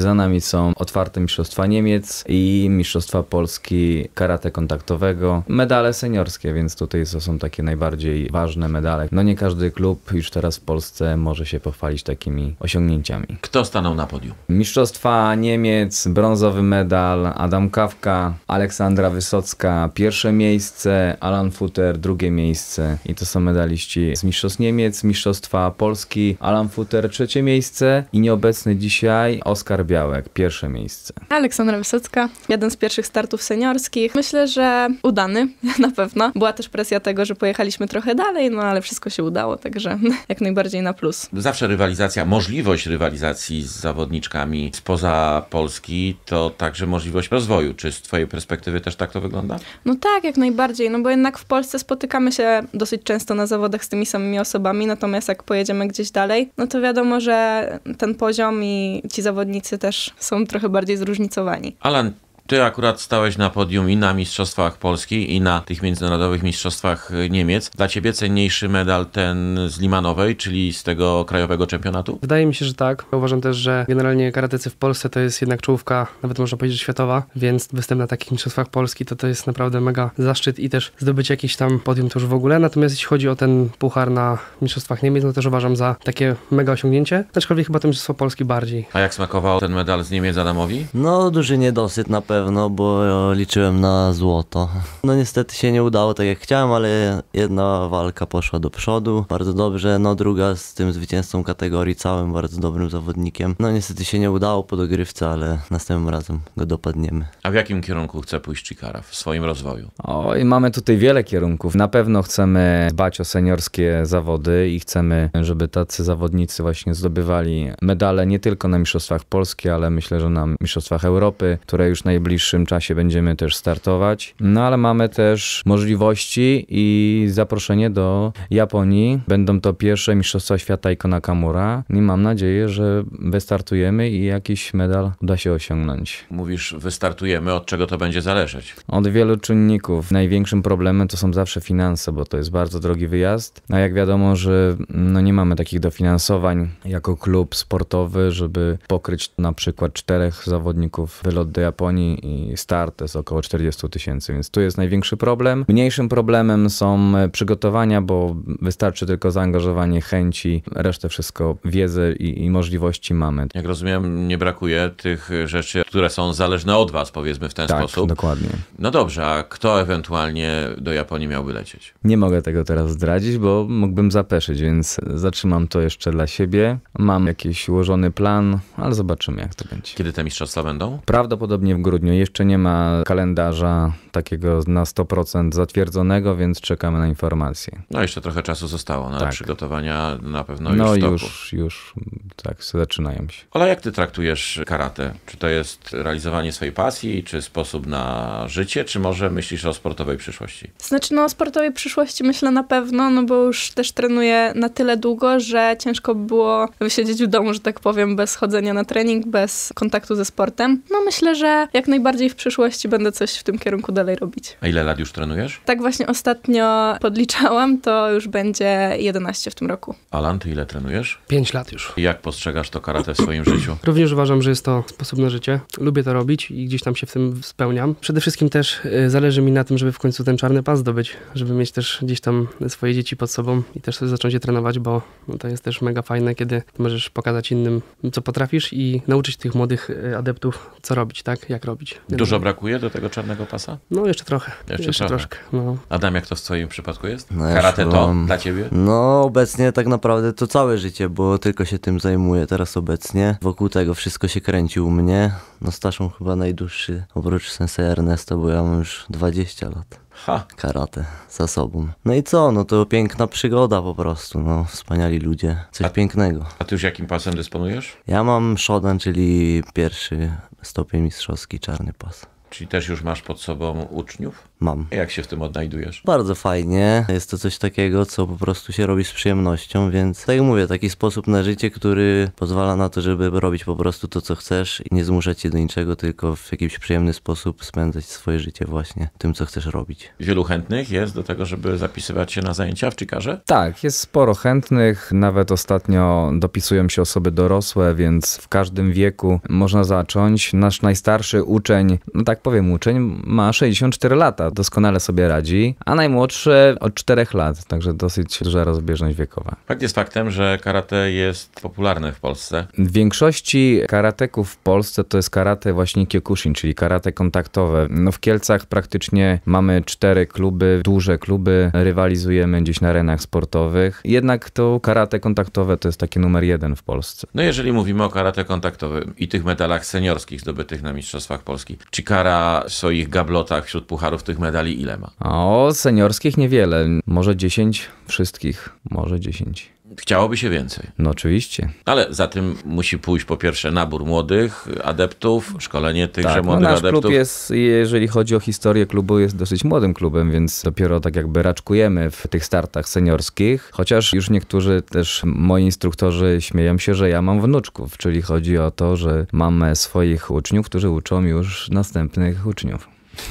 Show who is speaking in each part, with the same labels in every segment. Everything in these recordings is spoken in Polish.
Speaker 1: Za nami są otwarte Mistrzostwa Niemiec i Mistrzostwa Polski Karate Kontaktowego. Medale seniorskie, więc tutaj to są takie najbardziej ważne medale. No nie każdy klub już teraz w Polsce może się pochwalić takimi osiągnięciami.
Speaker 2: Kto stanął na podium?
Speaker 1: Mistrzostwa Niemiec, brązowy medal, Adam Kawka, Aleksandra Wysocka, pierwsze miejsce, Alan Futer, drugie miejsce. I to są medaliści z Mistrzostw Niemiec, Mistrzostwa Polski, Alan Futer, trzecie miejsce i nieobecny dzisiaj Oskar Białek, pierwsze miejsce.
Speaker 3: Aleksandra Wysocka, jeden z pierwszych startów seniorskich. Myślę, że udany na pewno. Była też presja tego, że pojechaliśmy trochę dalej, no ale wszystko się udało, także jak najbardziej na plus.
Speaker 2: Zawsze rywalizacja, możliwość rywalizacji z zawodniczkami spoza Polski to także możliwość rozwoju. Czy z Twojej perspektywy też tak to wygląda?
Speaker 3: No tak, jak najbardziej, no bo jednak w Polsce spotykamy się dosyć często na zawodach z tymi samymi osobami, natomiast jak pojedziemy gdzieś dalej, no to wiadomo, że ten poziom i ci zawodnicy też są trochę bardziej zróżnicowani.
Speaker 2: Alan, ty akurat stałeś na podium i na Mistrzostwach Polski, i na tych międzynarodowych Mistrzostwach y, Niemiec. Dla ciebie cenniejszy medal ten z Limanowej, czyli z tego krajowego czempionatu?
Speaker 4: Wydaje mi się, że tak. Uważam też, że generalnie karatecy w Polsce to jest jednak czołówka, nawet można powiedzieć światowa, więc występ na takich Mistrzostwach Polski to to jest naprawdę mega zaszczyt i też zdobyć jakiś tam podium to już w ogóle. Natomiast jeśli chodzi o ten puchar na Mistrzostwach Niemiec, no też uważam za takie mega osiągnięcie, aczkolwiek chyba to Mistrzostwo Polski bardziej.
Speaker 5: A jak smakował ten medal z Niemiec Adamowi? No duży niedosyt na pewno pewno, bo liczyłem na złoto. No niestety się nie udało tak jak chciałem, ale jedna walka poszła do przodu bardzo dobrze, no druga z tym zwycięzcą kategorii, całym bardzo dobrym zawodnikiem. No niestety się nie udało po
Speaker 1: dogrywce, ale następnym razem go dopadniemy.
Speaker 2: A w jakim kierunku chce pójść Chikara w swoim rozwoju?
Speaker 1: O, i mamy tutaj wiele kierunków. Na pewno chcemy dbać o seniorskie zawody i chcemy, żeby tacy zawodnicy właśnie zdobywali medale nie tylko na Mistrzostwach Polski, ale myślę, że na Mistrzostwach Europy, które już najbliżej najbliższym czasie będziemy też startować. No ale mamy też możliwości i zaproszenie do Japonii. Będą to pierwsze Mistrzostwa Świata Ikona Kamura i mam nadzieję, że wystartujemy i jakiś medal uda się osiągnąć. Mówisz
Speaker 2: wystartujemy, od czego to będzie zależeć?
Speaker 1: Od wielu czynników. Największym problemem to są zawsze finanse, bo to jest bardzo drogi wyjazd, a jak wiadomo, że no nie mamy takich dofinansowań jako klub sportowy, żeby pokryć na przykład czterech zawodników wylot do Japonii i, start to jest około 40 tysięcy, więc tu jest największy problem. Mniejszym problemem są e, przygotowania, bo wystarczy tylko zaangażowanie, chęci, resztę wszystko, wiedzę i, i możliwości mamy. Jak
Speaker 2: rozumiem, nie brakuje tych rzeczy, które są zależne od was, powiedzmy w ten tak, sposób. dokładnie. No dobrze, a kto ewentualnie do Japonii miałby lecieć?
Speaker 1: Nie mogę tego teraz zdradzić, bo mógłbym zapeszyć, więc zatrzymam to jeszcze dla siebie. Mam jakiś ułożony plan, ale zobaczymy jak to
Speaker 2: będzie. Kiedy te mistrzostwa będą?
Speaker 1: Prawdopodobnie w grudniu grudniu. Jeszcze nie ma kalendarza takiego na 100% zatwierdzonego, więc czekamy na informacje.
Speaker 2: No jeszcze trochę czasu zostało na tak. przygotowania na pewno już No już,
Speaker 1: już tak, zaczynają się.
Speaker 2: Ale jak ty traktujesz karate? Czy to jest realizowanie swojej pasji, czy sposób na życie, czy może myślisz o sportowej przyszłości?
Speaker 3: Znaczy, no o sportowej przyszłości myślę na pewno, no bo już też trenuję na tyle długo, że ciężko było wysiedzieć w domu, że tak powiem, bez chodzenia na trening, bez kontaktu ze sportem. No myślę, że jak najbardziej w przyszłości będę coś w tym kierunku dalej robić.
Speaker 2: A ile lat już trenujesz?
Speaker 3: Tak właśnie ostatnio podliczałam, to już będzie 11 w tym roku.
Speaker 2: Alan, ty ile trenujesz? 5 lat już. I jak postrzegasz to karate w swoim życiu?
Speaker 4: Również uważam, że jest to sposób na życie. Lubię to robić i gdzieś tam się w tym spełniam. Przede wszystkim też y, zależy mi na tym, żeby w końcu ten czarny pas zdobyć, żeby mieć też gdzieś tam swoje dzieci pod sobą i też sobie zacząć je trenować, bo to jest też mega fajne, kiedy możesz pokazać innym, co potrafisz i nauczyć tych młodych y, adeptów, co robić, tak? Jak robić. Dużo no.
Speaker 2: brakuje do tego czarnego pasa?
Speaker 4: No, jeszcze trochę. Jeszcze,
Speaker 2: jeszcze trochę. troszkę. No. Adam, jak to w swoim przypadku jest? No, karate to mam... dla ciebie?
Speaker 5: No, obecnie tak naprawdę to całe życie, bo tylko się tym zajmuję zajmuję teraz obecnie. Wokół tego wszystko się kręci u mnie. No starszą chyba najdłuższy, oprócz sensei Ernesto, bo ja mam już 20 lat. Ha. Karate za sobą. No i co, no to piękna przygoda po prostu, no wspaniali ludzie, coś a, pięknego. A ty już jakim pasem
Speaker 2: dysponujesz?
Speaker 5: Ja mam Shodan, czyli pierwszy stopień mistrzowski, czarny pas.
Speaker 2: Czyli też już masz pod sobą uczniów? Mam. Jak się w tym odnajdujesz?
Speaker 5: Bardzo fajnie. Jest to coś takiego, co po prostu się robi z przyjemnością, więc tak jak mówię, taki sposób na życie, który pozwala na to, żeby robić po prostu to, co chcesz i nie zmuszać się do niczego, tylko w jakiś przyjemny sposób spędzać swoje życie właśnie tym, co chcesz robić.
Speaker 2: Wielu chętnych jest do tego, żeby zapisywać się na zajęcia w Czykarze?
Speaker 1: Tak, jest sporo chętnych. Nawet ostatnio dopisują się osoby dorosłe, więc w każdym wieku można zacząć. Nasz najstarszy uczeń, no tak tak powiem, uczeń ma 64 lata, doskonale sobie radzi, a najmłodszy od 4 lat, także dosyć duża rozbieżność wiekowa.
Speaker 2: Fakt jest faktem, że karate jest popularne w Polsce.
Speaker 1: W większości karateków w Polsce to jest karate właśnie kyokushin, czyli karate kontaktowe. No w Kielcach praktycznie mamy cztery kluby, duże kluby, rywalizujemy gdzieś na arenach sportowych. Jednak to karate kontaktowe to jest taki numer jeden w Polsce.
Speaker 2: No jeżeli mówimy o karate kontaktowym i tych medalach seniorskich zdobytych na Mistrzostwach Polski, czy karate seniora w swoich gablotach wśród pucharów tych medali ile
Speaker 1: ma? O, seniorskich niewiele. Może 10 wszystkich, może 10.
Speaker 2: Chciałoby się więcej.
Speaker 1: No oczywiście.
Speaker 2: Ale za tym musi pójść po pierwsze nabór młodych adeptów, szkolenie tychże tak, no, młodych no nasz adeptów. klub jest,
Speaker 1: jeżeli chodzi o historię klubu, jest dosyć młodym klubem, więc dopiero tak jakby raczkujemy w tych startach seniorskich. Chociaż już niektórzy też moi instruktorzy śmieją się, że ja mam wnuczków, czyli chodzi o to, że mamy swoich uczniów, którzy uczą już następnych uczniów.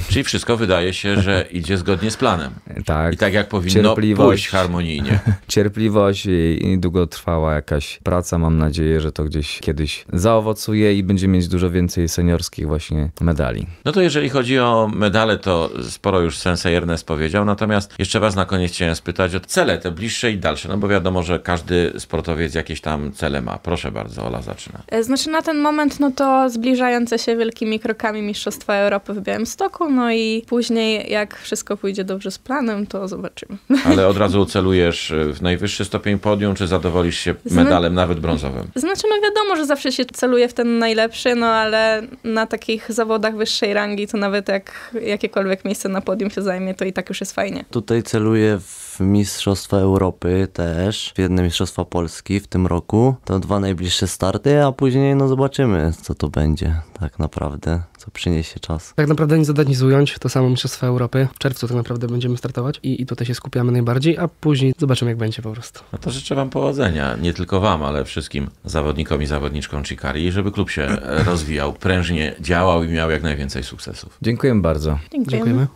Speaker 2: Czyli wszystko wydaje się, że idzie zgodnie z planem. Tak. I tak jak powinno pójść harmonijnie.
Speaker 1: Cierpliwość i długotrwała jakaś praca. Mam nadzieję, że to gdzieś kiedyś zaowocuje i będzie mieć dużo więcej seniorskich właśnie medali.
Speaker 2: No to jeżeli chodzi o medale, to sporo już Sensei Ernest powiedział. Natomiast jeszcze was na koniec chciałem spytać o cele, te bliższe i dalsze. No bo wiadomo, że każdy sportowiec jakieś tam cele ma. Proszę bardzo, Ola zaczyna.
Speaker 3: E, znaczy na ten moment, no to zbliżające się wielkimi krokami Mistrzostwa Europy w Białymstoku, roku, no i później jak wszystko pójdzie dobrze z planem, to zobaczymy.
Speaker 2: Ale od razu celujesz y, w najwyższy stopień podium, czy zadowolisz się medalem, Zna... nawet brązowym?
Speaker 3: Znaczy, no wiadomo, że zawsze się celuje w ten najlepszy, no ale na takich zawodach wyższej rangi, to nawet jak jakiekolwiek miejsce na podium się zajmie, to i tak już jest fajnie.
Speaker 5: Tutaj celuję w Mistrzostwa Europy też, w jedne Mistrzostwa Polski w tym roku. To dwa najbliższe starty, a później no zobaczymy, co to będzie tak naprawdę co przyniesie czas.
Speaker 4: Tak naprawdę nic zadać, nic ująć. To samo Mistrzostwa Europy. W czerwcu tak naprawdę będziemy startować i, i tutaj się skupiamy najbardziej, a później zobaczymy jak będzie po prostu. No to życzę Wam
Speaker 2: powodzenia. Nie tylko Wam, ale wszystkim zawodnikom i zawodniczkom Chikari, żeby klub się rozwijał, prężnie działał i miał jak najwięcej sukcesów.
Speaker 1: Dziękujemy bardzo. Dziękujemy. Dziękujemy.